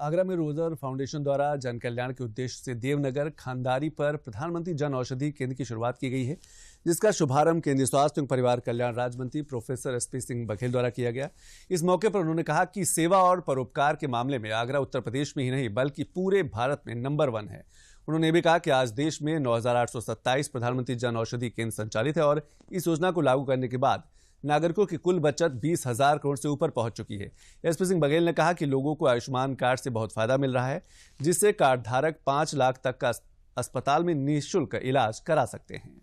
आगरा में Roger foundation द्वारा जन कल्याण के उद्देश्य से देवनगर खानदारी पर प्रधानमंत्री जन औषधि केंद्र की शुरुआत की गई है जिसका शुभारंभ केंद्रीय स्वास्थ्य एवं परिवार कल्याण राज्य मंत्री professor S P Singh Baghel द्वारा किया गया इस मौके पर उन्होंने कहा कि सेवा और परोपकार के मामले में आगरा उत्तर प्रदेश में ही नहीं बल्कि पूरे भारत में नंबर वन है उन्होंने भी कहा कि आज देश में नौ प्रधानमंत्री जन औषधि केंद्र संचालित है और इस योजना को लागू करने के बाद नागरिकों की कुल बचत बीस हजार करोड़ से ऊपर पहुंच चुकी है एसपी सिंह बघेल ने कहा कि लोगों को आयुष्मान कार्ड से बहुत फायदा मिल रहा है जिससे कार्डधारक पांच लाख तक का अस्पताल में निःशुल्क इलाज करा सकते हैं